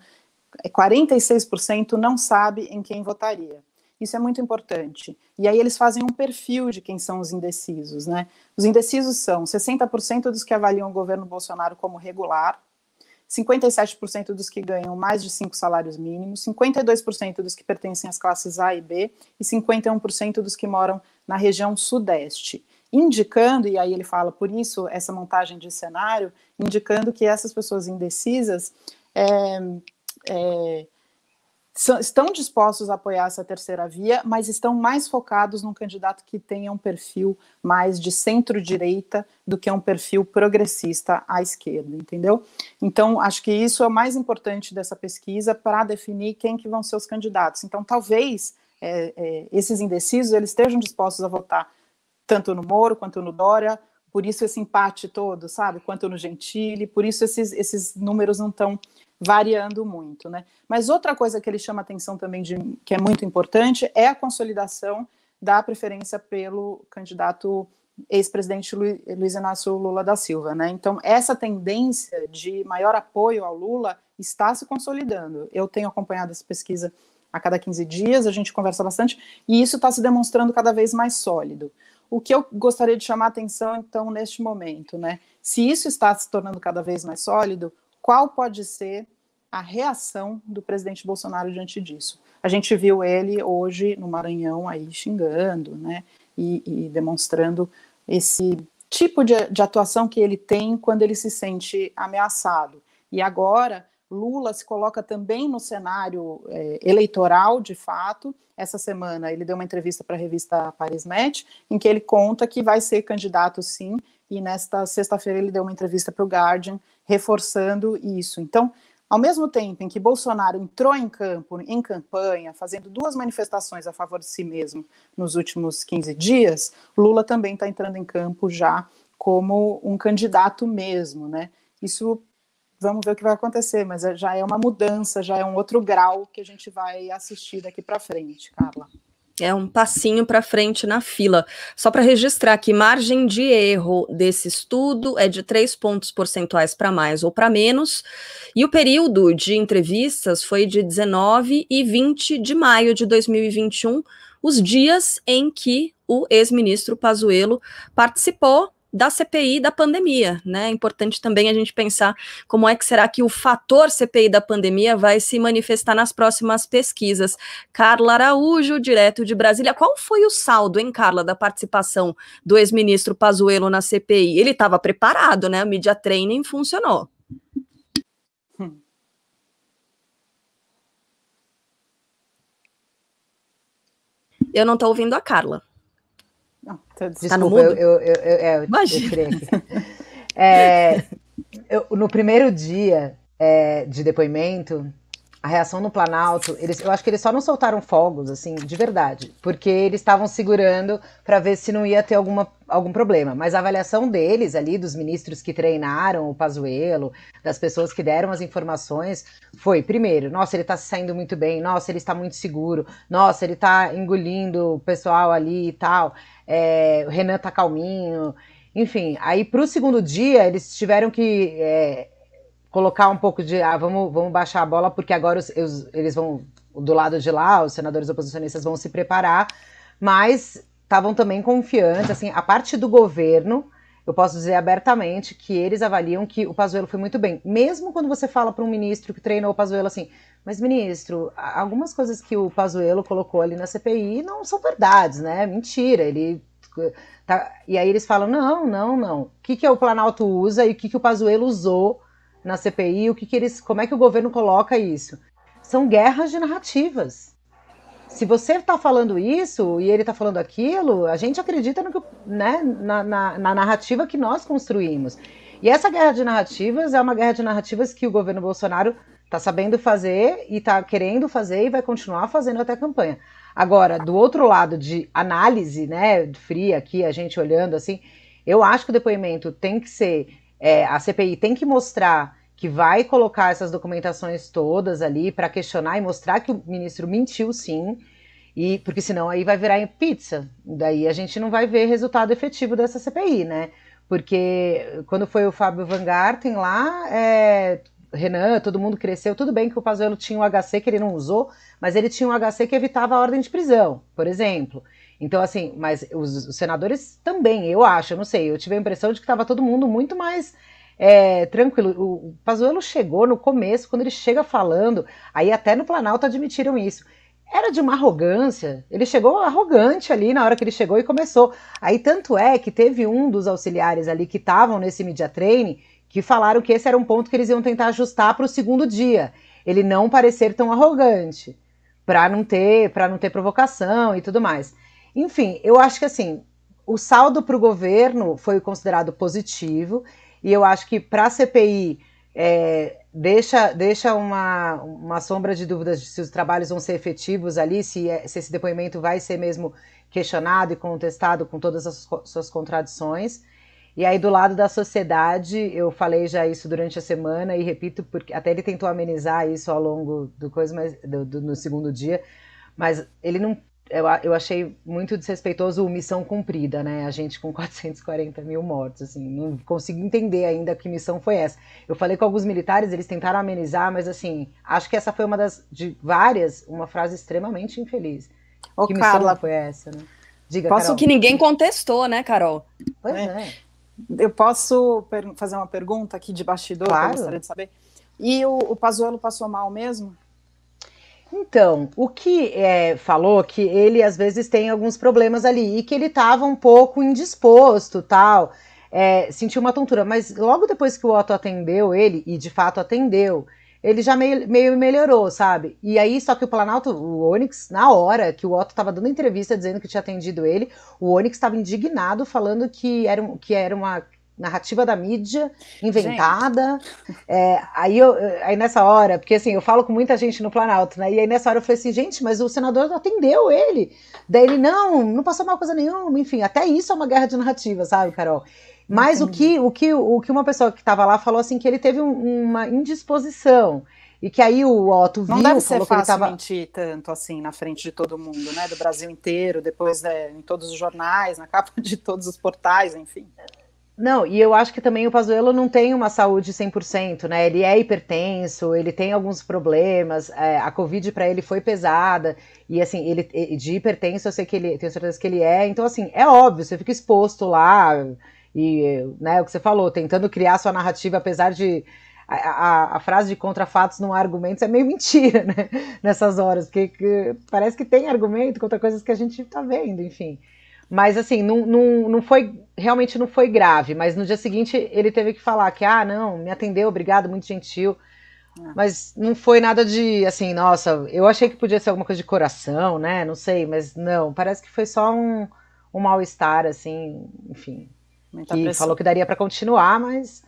46% é, não sabe em quem votaria. Isso é muito importante. E aí eles fazem um perfil de quem são os indecisos, né? Os indecisos são 60% dos que avaliam o governo Bolsonaro como regular, 57% dos que ganham mais de cinco salários mínimos, 52% dos que pertencem às classes A e B e 51% dos que moram na região sudeste. Indicando, e aí ele fala por isso, essa montagem de cenário, indicando que essas pessoas indecisas é, é, estão dispostos a apoiar essa terceira via, mas estão mais focados num candidato que tenha um perfil mais de centro-direita do que um perfil progressista à esquerda, entendeu? Então, acho que isso é o mais importante dessa pesquisa para definir quem que vão ser os candidatos. Então, talvez é, é, esses indecisos eles estejam dispostos a votar tanto no Moro quanto no Dória, por isso esse empate todo, sabe? Quanto no Gentile, por isso esses, esses números não estão variando muito, né? Mas outra coisa que ele chama atenção também, de, que é muito importante, é a consolidação da preferência pelo candidato ex-presidente Luiz Inácio Lula da Silva, né? Então, essa tendência de maior apoio ao Lula está se consolidando. Eu tenho acompanhado essa pesquisa a cada 15 dias, a gente conversa bastante, e isso está se demonstrando cada vez mais sólido. O que eu gostaria de chamar a atenção, então, neste momento, né? Se isso está se tornando cada vez mais sólido, qual pode ser a reação do presidente Bolsonaro diante disso. A gente viu ele hoje no Maranhão aí xingando, né, e, e demonstrando esse tipo de, de atuação que ele tem quando ele se sente ameaçado. E agora Lula se coloca também no cenário é, eleitoral, de fato. Essa semana ele deu uma entrevista para a revista Paris Match, em que ele conta que vai ser candidato, sim, e nesta sexta-feira ele deu uma entrevista para o Guardian reforçando isso. Então, ao mesmo tempo em que Bolsonaro entrou em campo, em campanha, fazendo duas manifestações a favor de si mesmo nos últimos 15 dias, Lula também está entrando em campo já como um candidato mesmo, né? Isso vamos ver o que vai acontecer, mas é, já é uma mudança, já é um outro grau que a gente vai assistir daqui para frente, Carla. É um passinho para frente na fila. Só para registrar que margem de erro desse estudo é de 3 pontos percentuais para mais ou para menos, e o período de entrevistas foi de 19 e 20 de maio de 2021, os dias em que o ex-ministro Pazuello participou da CPI da pandemia, né? É importante também a gente pensar como é que será que o fator CPI da pandemia vai se manifestar nas próximas pesquisas. Carla Araújo, direto de Brasília, qual foi o saldo, hein, Carla, da participação do ex-ministro Pazuello na CPI? Ele estava preparado, né? A mídia training funcionou. Eu não estou ouvindo a Carla. Desculpa, tá no Eu, eu, eu, eu, Imagina. Eu é, eu, no primeiro dia é, de depoimento, a reação no Planalto, eles, eu acho que eles só não soltaram fogos, assim, de verdade, porque eles estavam segurando para ver se não ia ter alguma, algum problema. Mas a avaliação deles ali, dos ministros que treinaram o Pazuello, das pessoas que deram as informações, foi, primeiro, nossa, ele está se saindo muito bem, nossa, ele está muito seguro, nossa, ele está engolindo o pessoal ali e tal, é, o Renan tá calminho, enfim. Aí, para o segundo dia, eles tiveram que... É, colocar um pouco de, ah, vamos, vamos baixar a bola, porque agora os, os, eles vão, do lado de lá, os senadores oposicionistas vão se preparar, mas estavam também confiantes, assim, a parte do governo, eu posso dizer abertamente que eles avaliam que o Pazuello foi muito bem. Mesmo quando você fala para um ministro que treinou o Pazuello assim, mas ministro, algumas coisas que o Pazuello colocou ali na CPI não são verdades, né? Mentira, ele tá... E aí eles falam, não, não, não. O que, que é o Planalto usa e o que, que o Pazuello usou na CPI, o que, que eles, como é que o governo coloca isso? São guerras de narrativas. Se você está falando isso e ele está falando aquilo, a gente acredita no que, né, na, na, na narrativa que nós construímos. E essa guerra de narrativas é uma guerra de narrativas que o governo Bolsonaro está sabendo fazer e está querendo fazer e vai continuar fazendo até a campanha. Agora, do outro lado de análise, né, fria aqui, a gente olhando assim, eu acho que o depoimento tem que ser é, a CPI tem que mostrar que vai colocar essas documentações todas ali para questionar e mostrar que o ministro mentiu sim, e porque senão aí vai virar pizza. Daí a gente não vai ver resultado efetivo dessa CPI, né? Porque quando foi o Fábio Van Garten lá, é, Renan, todo mundo cresceu. Tudo bem que o Pazuello tinha um HC que ele não usou, mas ele tinha um HC que evitava a ordem de prisão, por exemplo. Então, assim, mas os, os senadores também, eu acho, eu não sei, eu tive a impressão de que estava todo mundo muito mais é, tranquilo. O Pazuello chegou no começo, quando ele chega falando, aí até no Planalto admitiram isso. Era de uma arrogância. Ele chegou arrogante ali na hora que ele chegou e começou. Aí tanto é que teve um dos auxiliares ali que estavam nesse media training que falaram que esse era um ponto que eles iam tentar ajustar para o segundo dia. Ele não parecer tão arrogante, para não ter, para não ter provocação e tudo mais. Enfim, eu acho que assim, o saldo para o governo foi considerado positivo, e eu acho que para a CPI é, deixa, deixa uma, uma sombra de dúvidas de se os trabalhos vão ser efetivos ali, se, é, se esse depoimento vai ser mesmo questionado e contestado com todas as suas contradições. E aí, do lado da sociedade, eu falei já isso durante a semana e repito, porque até ele tentou amenizar isso ao longo do coisa, mas do, do, no segundo dia, mas ele não eu, eu achei muito desrespeitoso o missão cumprida, né? A gente com 440 mil mortos, assim, não consigo entender ainda que missão foi essa. Eu falei com alguns militares, eles tentaram amenizar, mas assim, acho que essa foi uma das de várias, uma frase extremamente infeliz. Ô, que Carla, missão foi essa, né? Diga, posso Carol. que ninguém contestou, né, Carol? Pois é. é. Eu posso fazer uma pergunta aqui de bastidor, claro. que eu gostaria de saber. E o, o Pazuello passou mal mesmo? Então, o que é, falou que ele às vezes tem alguns problemas ali e que ele estava um pouco indisposto, tal, é, sentiu uma tontura, mas logo depois que o Otto atendeu ele e de fato atendeu, ele já meio, meio melhorou, sabe? E aí só que o Planalto, o Onyx, na hora que o Otto estava dando entrevista dizendo que tinha atendido ele, o Onyx estava indignado falando que era, que era uma narrativa da mídia inventada. É, aí, eu, aí nessa hora, porque assim, eu falo com muita gente no Planalto, né? E aí nessa hora eu falei assim, gente, mas o senador atendeu ele. Daí ele, não, não passou mal coisa nenhuma. Enfim, até isso é uma guerra de narrativa, sabe, Carol? Mas o que, o, que, o que uma pessoa que estava lá falou assim, que ele teve um, uma indisposição. E que aí o Otto viu, não deve ser fácil tava... mentir tanto assim na frente de todo mundo, né? Do Brasil inteiro, depois né, em todos os jornais, na capa de todos os portais, enfim. Não, e eu acho que também o Pazuello não tem uma saúde 100%, né? Ele é hipertenso, ele tem alguns problemas, é, a Covid para ele foi pesada, e assim, ele de hipertenso eu sei que ele, tenho certeza que ele é, então assim, é óbvio, você fica exposto lá, e, né, o que você falou, tentando criar sua narrativa, apesar de a, a, a, frase de contra fatos não há argumentos é meio mentira, né? Nessas horas, porque que, parece que tem argumento contra coisas que a gente está vendo, enfim. Mas assim, não, não, não foi. Realmente não foi grave, mas no dia seguinte ele teve que falar que, ah, não, me atendeu, obrigado, muito gentil. Ah. Mas não foi nada de assim, nossa, eu achei que podia ser alguma coisa de coração, né? Não sei, mas não, parece que foi só um, um mal-estar, assim, enfim. Muita que pressão. falou que daria para continuar, mas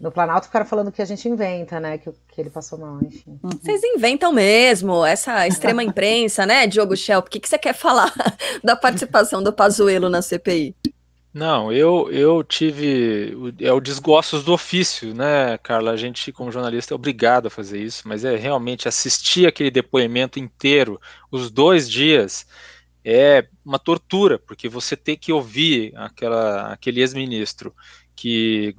no Planalto ficaram falando que a gente inventa, né? Que, que ele passou mal, enfim. Uhum. Vocês inventam mesmo essa extrema imprensa, né, Diogo Shell? O que, que você quer falar da participação do Pazuello na CPI? Não, eu, eu tive. É o desgostos do ofício, né, Carla? A gente, como jornalista, é obrigado a fazer isso, mas é realmente assistir aquele depoimento inteiro, os dois dias, é uma tortura, porque você tem que ouvir aquela, aquele ex-ministro que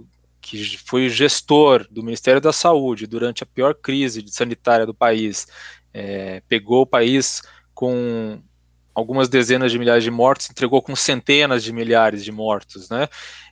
que foi gestor do Ministério da Saúde durante a pior crise sanitária do país, é, pegou o país com algumas dezenas de milhares de mortos, entregou com centenas de milhares de mortos, né?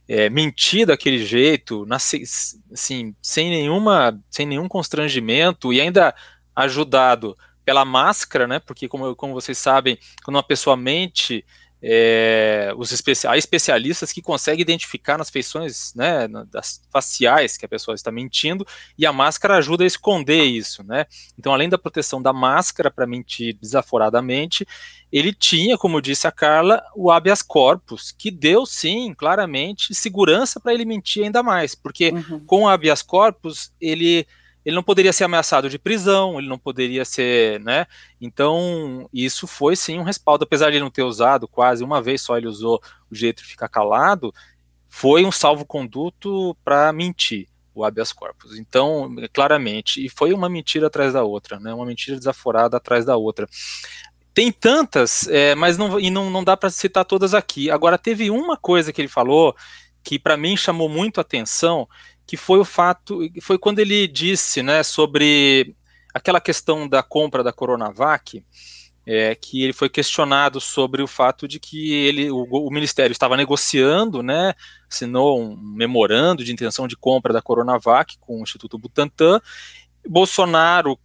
É, mentir daquele jeito, assim, sem nenhuma, sem nenhum constrangimento e ainda ajudado pela máscara, né? Porque como, como vocês sabem, quando uma pessoa mente é, os especi há especialistas que conseguem identificar nas feições né, das faciais que a pessoa está mentindo, e a máscara ajuda a esconder isso. Né? Então, além da proteção da máscara para mentir desaforadamente, ele tinha, como disse a Carla, o habeas corpus, que deu, sim, claramente, segurança para ele mentir ainda mais, porque uhum. com o habeas corpus, ele ele não poderia ser ameaçado de prisão, ele não poderia ser, né? Então, isso foi sim um respaldo, apesar de ele não ter usado quase uma vez só ele usou o jeito de ficar calado, foi um salvo-conduto para mentir o habeas corpus. Então, claramente, e foi uma mentira atrás da outra, né? Uma mentira desaforada atrás da outra. Tem tantas, é, mas não, e não, não dá para citar todas aqui. Agora, teve uma coisa que ele falou que para mim chamou muito atenção, que foi o fato, foi quando ele disse, né, sobre aquela questão da compra da Coronavac, é, que ele foi questionado sobre o fato de que ele, o, o, Ministério estava negociando, né, assinou um memorando de intenção de compra da Coronavac com o Instituto Butantan, Bolsonaro,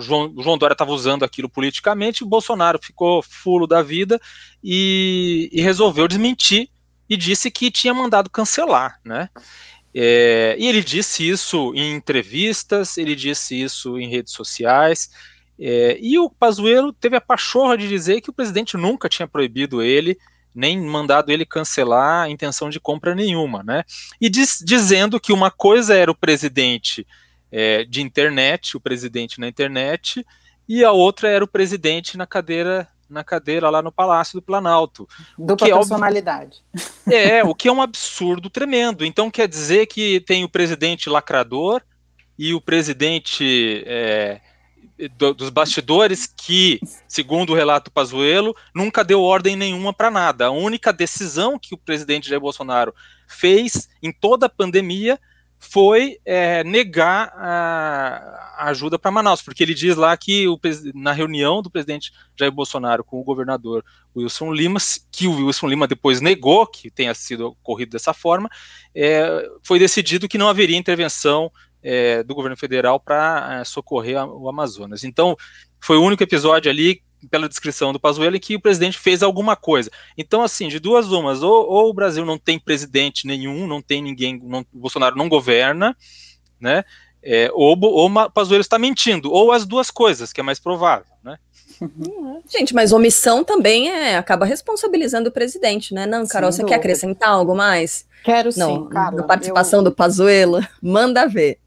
João, João Dória estava usando aquilo politicamente, Bolsonaro ficou fulo da vida e, e resolveu desmentir e disse que tinha mandado cancelar, né, é, e ele disse isso em entrevistas, ele disse isso em redes sociais. É, e o Pazuello teve a pachorra de dizer que o presidente nunca tinha proibido ele, nem mandado ele cancelar a intenção de compra nenhuma, né? E diz, dizendo que uma coisa era o presidente é, de internet, o presidente na internet, e a outra era o presidente na cadeira na cadeira lá no Palácio do Planalto. Dupla que é personalidade. É, é, o que é um absurdo tremendo. Então quer dizer que tem o presidente lacrador e o presidente é, do, dos bastidores que, segundo o relato Pazuello, nunca deu ordem nenhuma para nada. A única decisão que o presidente Jair Bolsonaro fez em toda a pandemia foi é, negar a ajuda para Manaus, porque ele diz lá que o, na reunião do presidente Jair Bolsonaro com o governador Wilson Lima, que o Wilson Lima depois negou que tenha sido ocorrido dessa forma, é, foi decidido que não haveria intervenção é, do governo federal para é, socorrer a, o Amazonas. Então, foi o único episódio ali, pela descrição do Pazuello, que o presidente fez alguma coisa. Então, assim, de duas umas, ou, ou o Brasil não tem presidente nenhum, não tem ninguém, não, o Bolsonaro não governa, né? É, ou, o Pazuello está mentindo, ou as duas coisas, que é mais provável, né? Gente, mas omissão também é, acaba responsabilizando o presidente, né? Não, Carol, Sem você dúvida. quer acrescentar algo mais? Quero não, sim, Carla. Na participação eu... do Pazuello, manda ver.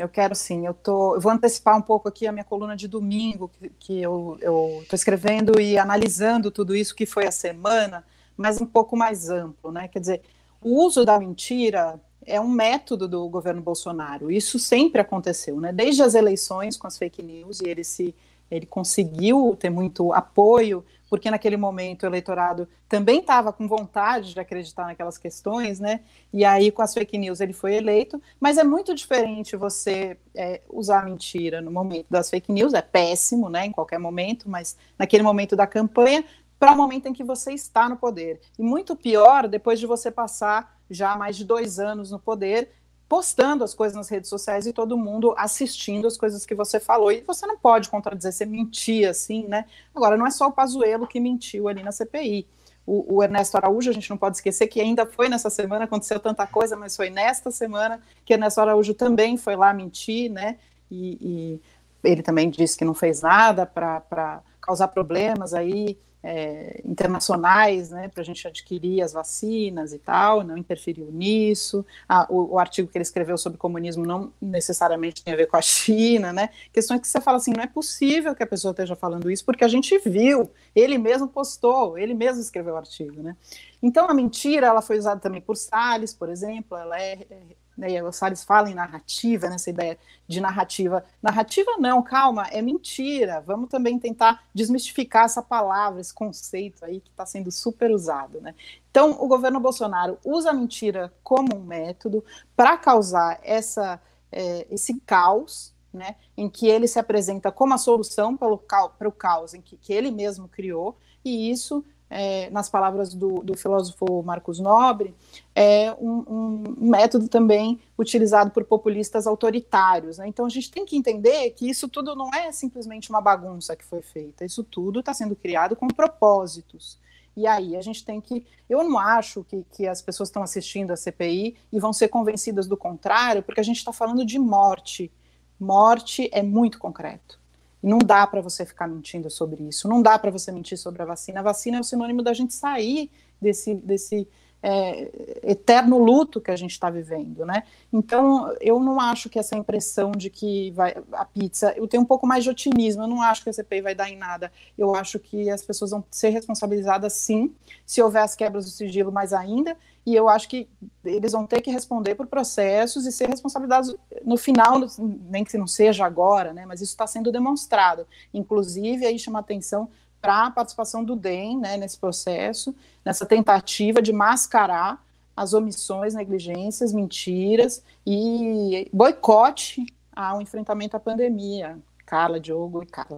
Eu quero sim, eu, tô, eu vou antecipar um pouco aqui a minha coluna de domingo, que, que eu estou escrevendo e analisando tudo isso que foi a semana, mas um pouco mais amplo, né? Quer dizer, o uso da mentira é um método do governo Bolsonaro, isso sempre aconteceu, né? Desde as eleições com as fake news, e ele, se, ele conseguiu ter muito apoio porque naquele momento o eleitorado também estava com vontade de acreditar naquelas questões, né? E aí, com as fake news, ele foi eleito, mas é muito diferente você é, usar mentira no momento das fake news, é péssimo, né? Em qualquer momento, mas naquele momento da campanha, para o momento em que você está no poder. E muito pior depois de você passar já mais de dois anos no poder postando as coisas nas redes sociais e todo mundo assistindo as coisas que você falou. E você não pode contradizer, você mentia assim, né? Agora, não é só o Pazuello que mentiu ali na CPI. O, o, Ernesto Araújo, a gente não pode esquecer que ainda foi nessa semana, aconteceu tanta coisa, mas foi nesta semana que Ernesto Araújo também foi lá mentir, né? E, e ele também disse que não fez nada para causar problemas aí é, internacionais, né, para a gente adquirir as vacinas e tal, não interferiu nisso. Ah, o, o, artigo que ele escreveu sobre comunismo não necessariamente tem a ver com a China, né? Questões é que você fala assim, não é possível que a pessoa esteja falando isso, porque a gente viu, ele mesmo postou, ele mesmo escreveu o artigo, né? Então a mentira, ela foi usada também por Salles, por exemplo, ela é, é né, e o Salles fala em narrativa, nessa né, ideia de narrativa. Narrativa não, calma, é mentira. Vamos também tentar desmistificar essa palavra, esse conceito aí que está sendo super usado. Né? Então, o governo Bolsonaro usa a mentira como um método para causar essa, é, esse caos né, em que ele se apresenta como a solução para o caos, caos em que, que, ele mesmo criou, e isso é, nas palavras do, do, filósofo Marcos Nobre, é um, um, método também utilizado por populistas autoritários. Né? Então a gente tem que entender que isso tudo não é simplesmente uma bagunça que foi feita, isso tudo está sendo criado com propósitos. E aí a gente tem que. Eu não acho que, que as pessoas estão assistindo a CPI e vão ser convencidas do contrário, porque a gente está falando de morte. Morte é muito concreto. E não dá para você ficar mentindo sobre isso, não dá para você mentir sobre a vacina. A vacina é o sinônimo da gente sair desse, desse é, eterno luto que a gente está vivendo, né? Então, eu não acho que essa impressão de que vai, a pizza. Eu tenho um pouco mais de otimismo, eu não acho que a CPI vai dar em nada. Eu acho que as pessoas vão ser responsabilizadas sim, se houver as quebras do sigilo, mas ainda, e eu acho que eles vão ter que responder por processos e ser responsabilizados no final, nem que não seja agora, né, mas isso está sendo demonstrado. Inclusive, aí chama atenção para a participação do DEM né, nesse processo, nessa tentativa de mascarar as omissões, negligências, mentiras e boicote ao enfrentamento à pandemia. Carla, Diogo e Carla.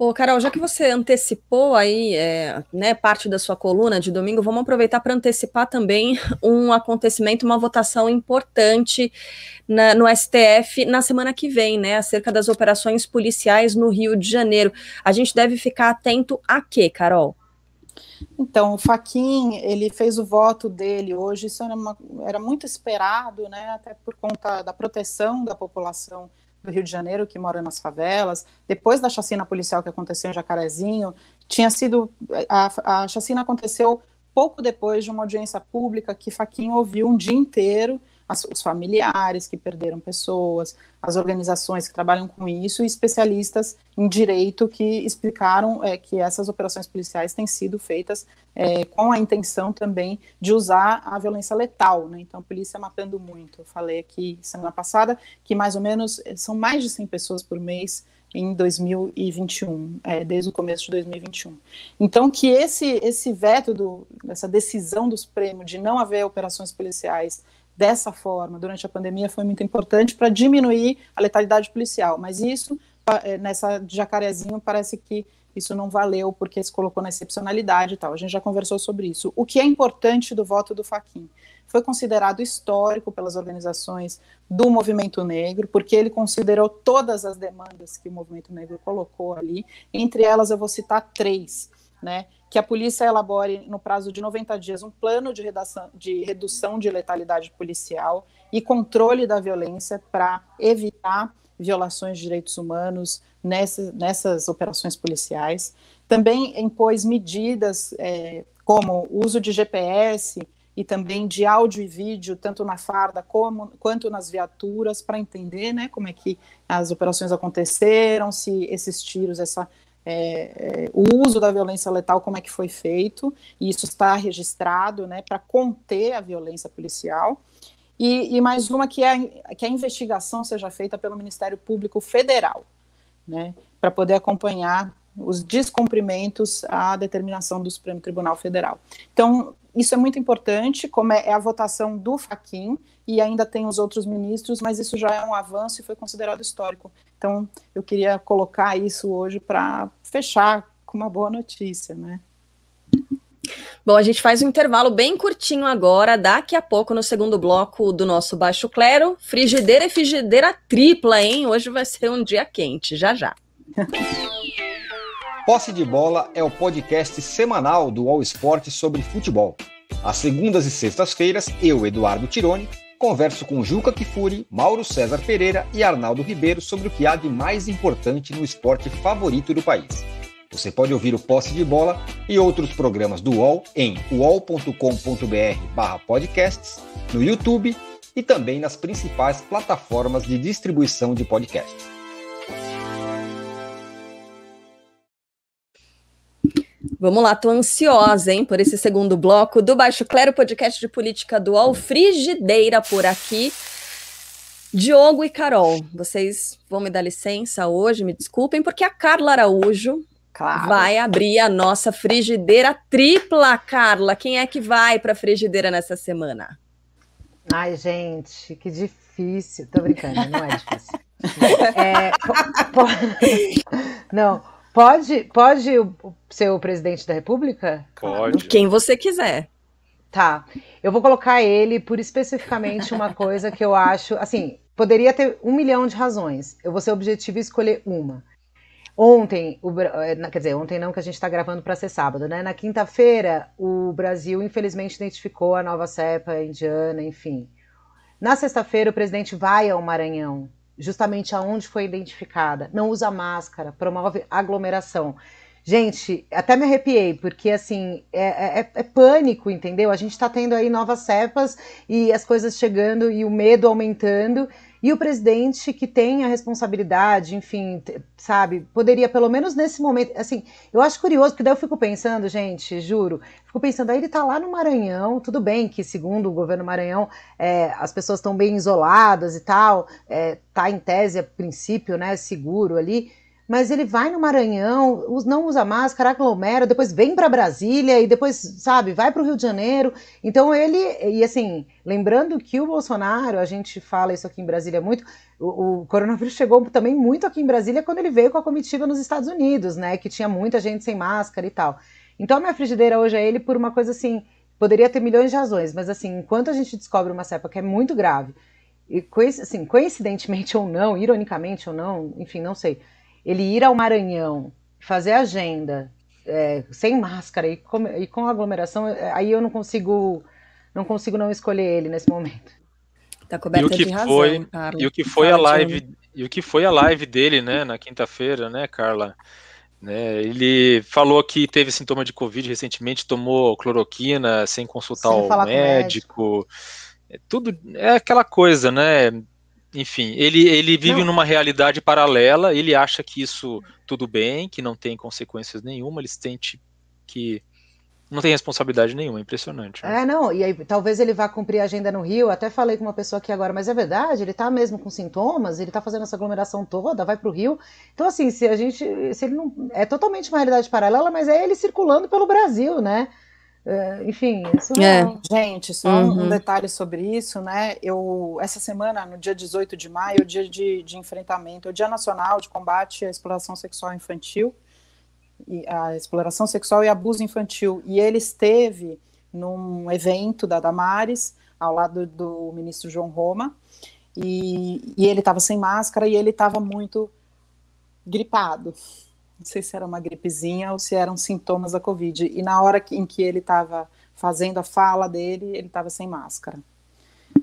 Ô, Carol, já que você antecipou aí é, né, parte da sua coluna de domingo, vamos aproveitar para antecipar também um acontecimento, uma votação importante na, no STF na semana que vem, né? Acerca das operações policiais no Rio de Janeiro. A gente deve ficar atento a quê, Carol? Então, o Faquin ele fez o voto dele hoje, isso era, uma, era muito esperado, né, até por conta da proteção da população do Rio de Janeiro que mora nas favelas, depois da chacina policial que aconteceu em Jacarezinho, tinha sido a, a chacina aconteceu pouco depois de uma audiência pública que Faquinha ouviu um dia inteiro as, os familiares que perderam pessoas, as organizações que trabalham com isso e especialistas em direito que explicaram é, que essas operações policiais têm sido feitas é, com a intenção também de usar a violência letal, né? Então, polícia é matando muito. Eu falei aqui semana passada que mais ou menos é, são mais de 100 pessoas por mês em 2021, é, desde o começo de 2021. Então, que esse, esse veto, do, essa decisão do Supremo de não haver operações policiais dessa forma durante a pandemia foi muito importante para diminuir a letalidade policial. Mas isso, eh, nessa jacarezinho, parece que isso não valeu porque se colocou na excepcionalidade e tal. A gente já conversou sobre isso. O que é importante do voto do Faquin? Foi considerado histórico pelas organizações do movimento negro, porque ele considerou todas as demandas que o movimento negro colocou ali. Entre elas, eu vou citar três né? Que a polícia elabore no prazo de 90 dias um plano de, redação, de redução de letalidade policial e controle da violência para evitar violações de direitos humanos nessas, nessas operações policiais. Também impôs medidas é, como uso de GPS e também de áudio e vídeo, tanto na farda como, quanto nas viaturas, para entender né, como é que as operações aconteceram, se esses tiros, essa é, é, o uso da violência letal, como é que foi feito, e isso está registrado né, para conter a violência policial. E, e mais uma, que, é, que a investigação seja feita pelo Ministério Público Federal, né, para poder acompanhar os descumprimentos à determinação do Supremo Tribunal Federal. Então, isso é muito importante, como é, é a votação do Faquin, e ainda tem os outros ministros, mas isso já é um avanço e foi considerado histórico. Então, eu queria colocar isso hoje para fechar com uma boa notícia, né? Bom, a gente faz um intervalo bem curtinho agora, daqui a pouco no segundo bloco do nosso Baixo Clero, frigideira e frigideira tripla, hein? Hoje vai ser um dia quente, já já. Posse de Bola é o podcast semanal do All Sport sobre futebol. Às segundas e sextas-feiras, eu, Eduardo Tironi, converso com Juca Kifuri, Mauro César Pereira e Arnaldo Ribeiro sobre o que há de mais importante no esporte favorito do país. Você pode ouvir o Posse de Bola e outros programas do UOL em uol.com.br/podcasts, no YouTube e também nas principais plataformas de distribuição de podcasts. Vamos lá, tô ansiosa, hein, por esse segundo bloco do Baixo Clero, podcast de política Dual. Frigideira por aqui. Diogo e Carol, vocês vão me dar licença hoje, me desculpem, porque a Carla Araújo claro. vai abrir a nossa frigideira tripla, Carla. Quem é que vai para a frigideira nessa semana? Ai, gente, que difícil. Tô brincando, não é difícil. é, po, po... Não. Pode, pode ser o presidente da República? Pode. Quem você quiser. Tá. Eu vou colocar ele por especificamente uma coisa que eu acho. Assim, poderia ter um milhão de razões. Eu vou ser objetivo e escolher uma. Ontem, o, eh, quer dizer, ontem não, que a gente está gravando para ser sábado, né? Na quinta-feira, o Brasil infelizmente identificou a nova cepa indiana, enfim. Na sexta-feira, o presidente vai ao Maranhão justamente aonde foi identificada, não usa máscara, promove aglomeração. Gente, até me arrepiei, porque assim, é, é, é, é pânico, entendeu? A gente está tendo aí novas cepas e as coisas chegando e o medo aumentando. E o presidente que tem a responsabilidade, enfim, sabe, poderia pelo menos nesse momento, assim, eu acho curioso, porque daí eu fico pensando, gente, juro, fico pensando, aí ele tá lá no Maranhão, tudo bem que segundo o governo Maranhão, é, as pessoas estão bem isoladas e tal, é, tá em tese, a princípio, né, seguro ali, mas ele vai no Maranhão, não usa máscara, aglomera, depois vem para Brasília e depois, sabe, vai para o Rio de Janeiro. Então ele, e assim, lembrando que o Bolsonaro, a gente fala isso aqui em Brasília muito, o, o, coronavírus chegou também muito aqui em Brasília quando ele veio com a comitiva nos Estados Unidos, né, que tinha muita gente sem máscara e tal. Então a minha frigideira hoje é ele por uma coisa assim, poderia ter milhões de razões, mas assim, enquanto a gente descobre uma cepa que é muito grave, e assim, coincidentemente ou não, ironicamente ou não, enfim, não sei, ele ir ao Maranhão, fazer agenda, é, sem máscara e com, e com aglomeração, é, aí eu não consigo não consigo não escolher ele nesse momento. Tá coberto o que de razão, foi, E o que foi a live e o que foi a live dele, né, na quinta-feira, né, Carla? Né, ele falou que teve sintoma de Covid recentemente, tomou cloroquina sem consultar sem o médico. médico. É tudo é aquela coisa, né? enfim, ele, ele vive não. numa realidade paralela, ele acha que isso tudo bem, que não tem consequências nenhuma, eles têm que. Não tem responsabilidade nenhuma, é impressionante. Né? É, não, e aí talvez ele vá cumprir a agenda no Rio, até falei com uma pessoa aqui agora, mas é verdade, ele tá mesmo com sintomas, ele tá fazendo essa aglomeração toda, vai pro Rio. Então, assim, se a gente. Se ele não. É totalmente uma realidade paralela, mas é ele circulando pelo Brasil, né? É, enfim, isso é. é gente, só é uhum. um detalhe sobre isso, né? Eu essa semana, no dia 18 de maio, é o dia de, de enfrentamento, é o Dia Nacional de Combate à Exploração Sexual Infantil e a exploração sexual e abuso infantil, e ele esteve num evento da Damares ao lado do ministro João Roma, e, e ele estava sem máscara e ele estava muito gripado não sei se era uma gripezinha ou se eram sintomas da Covid. E na hora em que ele estava fazendo a fala dele, ele estava sem máscara.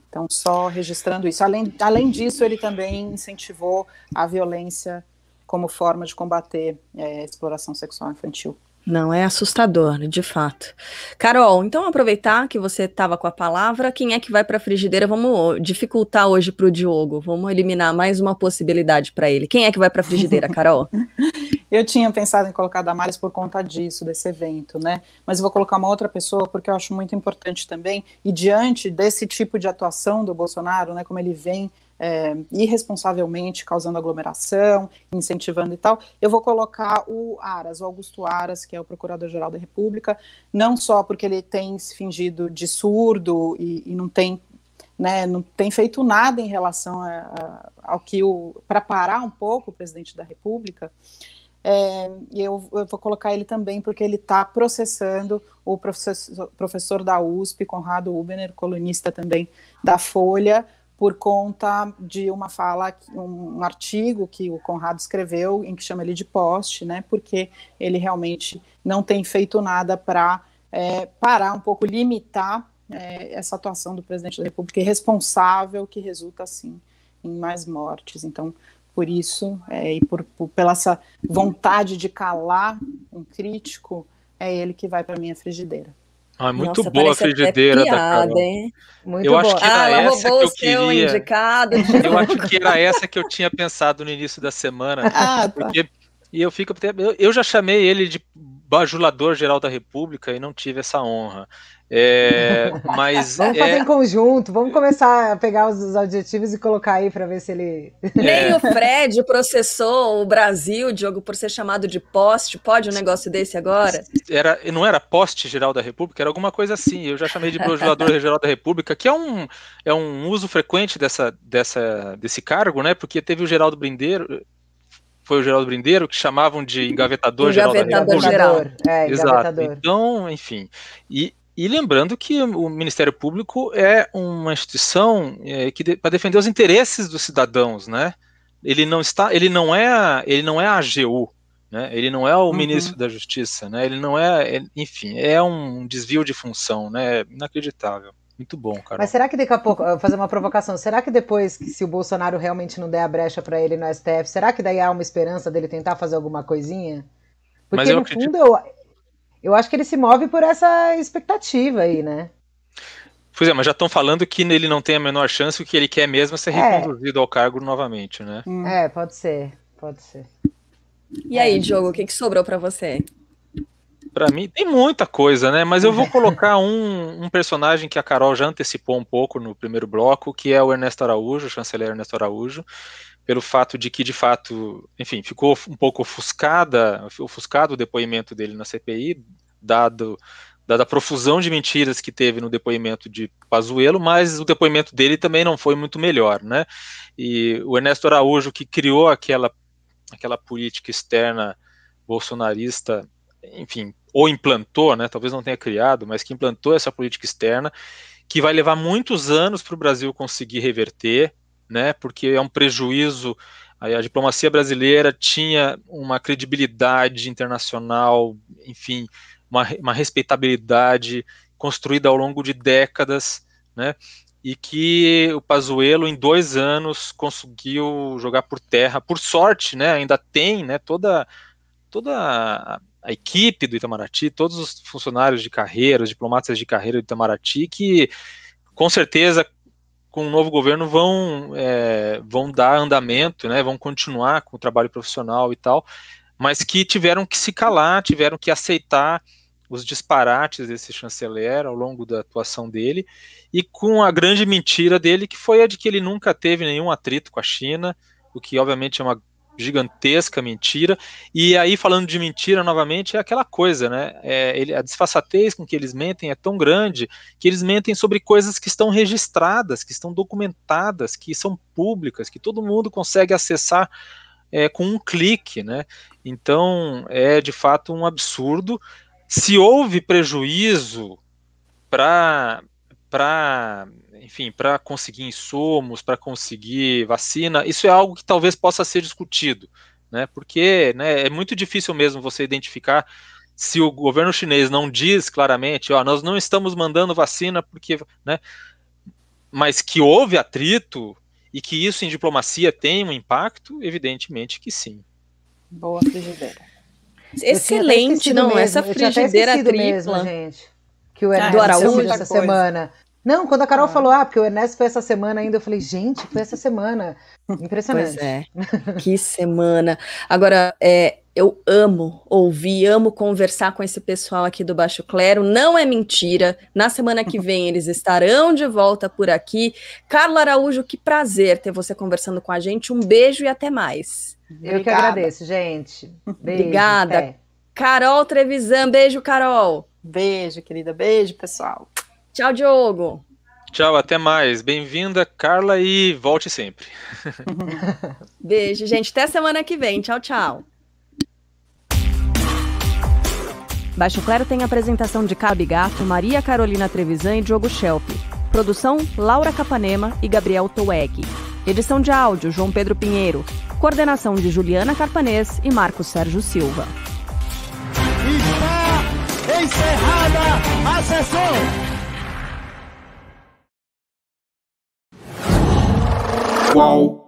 Então, só registrando isso. Além, além disso, ele também incentivou a violência como forma de combater é, a exploração sexual infantil. Não, é assustador, de fato. Carol, então aproveitar que você estava com a palavra, quem é que vai para a frigideira? Vamos dificultar hoje para o Diogo, vamos eliminar mais uma possibilidade para ele. Quem é que vai para a frigideira, Carol? Eu tinha pensado em colocar a Damares por conta disso, desse evento, né? Mas vou colocar uma outra pessoa porque eu acho muito importante também. E diante desse tipo de atuação do Bolsonaro, né, como ele vem é, irresponsavelmente causando aglomeração, incentivando e tal, eu vou colocar o Aras, o Augusto Aras, que é o Procurador-Geral da República, não só porque ele tem se fingido de surdo e, e não tem né, não tem feito nada em relação a, a, ao que o para parar um pouco o presidente da República, é, eu, eu, vou colocar ele também porque ele está processando o professor, professor da USP, Conrado Ubener, colunista também da Folha, por conta de uma fala, um artigo que o Conrado escreveu, em que chama ele de poste, né, porque ele realmente não tem feito nada para é, parar um pouco, limitar é, essa atuação do presidente da República, irresponsável, é que resulta, assim, em mais mortes. Então, por isso é, e por, por, pela essa vontade de calar um crítico, é ele que vai para minha frigideira. Ah, muito Nossa, boa a frigideira piada, da Carol. Hein? Muito eu boa. acho que era ah, essa que eu queria. Indicado. Eu acho que era essa que eu tinha pensado no início da semana. Ah, tá. porque, e eu fico eu, eu já chamei ele de bajulador geral da República e não tive essa honra. É, mas vamos é... fazer em conjunto, vamos começar a pegar os, os adjetivos e colocar aí para ver se ele. Nem é. o Fred processou o Brasil, Diogo, por ser chamado de poste. Pode um negócio desse agora? Era, não era poste geral da República, era alguma coisa assim. Eu já chamei de bajulador geral da República, que é um, é um uso frequente dessa, dessa, desse cargo, né? Porque teve o Geraldo Brindeiro, foi o Geraldo Brindeiro, que chamavam de engavetador, engavetador geral É, Exato. Então, enfim. E, e lembrando que o Ministério Público é uma instituição é, que de, para defender os interesses dos cidadãos, né? Ele não está, ele não é, ele não é a AGU, né? Ele não é o uhum. Ministro da Justiça, né? Ele não é, ele, enfim, é um desvio de função, né? Inacreditável. Muito bom, cara. Mas será que daqui a pouco, fazer uma provocação, será que depois que se o Bolsonaro realmente não der a brecha para ele no STF, será que daí há uma esperança dele tentar fazer alguma coisinha? Porque Mas eu no acredito... fundo eu, eu acho que ele se move por essa expectativa aí, né? Pois é, mas já estão falando que ele não tem a menor chance, o que ele quer mesmo é ser é. reconduzido ao cargo novamente, né? Hum. É, pode ser, pode ser. E aí, é. Diogo, o que, que sobrou para você? Para mim, tem muita coisa, né? Mas eu vou colocar um, um, personagem que a Carol já antecipou um pouco no primeiro bloco, que é o Ernesto Araújo, o chanceler Ernesto Araújo, pelo fato de que, de fato, enfim, ficou um pouco ofuscada, ofuscado o depoimento dele na CPI, dado dada a profusão de mentiras que teve no depoimento de Pazuello, mas o depoimento dele também não foi muito melhor, né? E o Ernesto Araújo que criou aquela aquela política externa bolsonarista enfim, ou implantou, né, talvez não tenha criado, mas que implantou essa política externa, que vai levar muitos anos para o Brasil conseguir reverter, né, porque é um prejuízo. a diplomacia brasileira tinha uma credibilidade internacional, enfim, uma, uma respeitabilidade construída ao longo de décadas, né, e que o Pazuello em dois anos conseguiu jogar por terra, por sorte, né, ainda tem, né, toda toda a equipe do Itamaraty, todos os funcionários de carreira, os diplomatas de carreira do Itamaraty, que com certeza com o novo governo vão, é, vão dar andamento, né, vão continuar com o trabalho profissional e tal, mas que tiveram que se calar, tiveram que aceitar os disparates desse chanceler ao longo da atuação dele e com a grande mentira dele que foi a de que ele nunca teve nenhum atrito com a China, o que obviamente é uma gigantesca mentira. E aí, falando de mentira novamente, é aquela coisa, né? É, ele, a disfarçatez com que eles mentem é tão grande que eles mentem sobre coisas que estão registradas, que estão documentadas, que são públicas, que todo mundo consegue acessar é, com um clique, né? Então, é de fato um absurdo. Se houve prejuízo para para, enfim, para conseguir insumos, para conseguir vacina, isso é algo que talvez possa ser discutido, né? Porque né, é muito difícil mesmo você identificar se o governo chinês não diz claramente, ó, nós não estamos mandando vacina porque, né? Mas que houve atrito e que isso em diplomacia tem um impacto, evidentemente que sim. Boa frigideira. Excelente, não, mesmo, essa frigideira tripla. Mesmo, gente que o Eduardo ah, é Araújo essa coisa. semana. Não, quando a Carol ah. falou, ah, porque o Ernesto foi essa semana ainda, eu falei, gente, foi essa semana. Impressionante. Pois é. que semana. Agora, é, eu amo ouvir, amo conversar com esse pessoal aqui do Baixo Clero. Não é mentira. Na semana que vem eles estarão de volta por aqui. Carla Araújo, que prazer ter você conversando com a gente. Um beijo e até mais. Obrigada. Eu que agradeço, gente. Beijo, Obrigada. Até. Carol Trevisan, beijo, Carol. Beijo, querida. Beijo, pessoal. Tchau, Diogo. Tchau, até mais. Bem-vinda, Carla, e volte sempre. Beijo, gente. Até semana que vem. Tchau, tchau. Baixo Claro tem apresentação de Cabe Gato, Maria Carolina Trevisan e Diogo Schelp. Produção: Laura Capanema e Gabriel Toeg. Edição de áudio: João Pedro Pinheiro. Coordenação de Juliana Carpanês e Marcos Sérgio Silva. Está encerrada a sessão! qual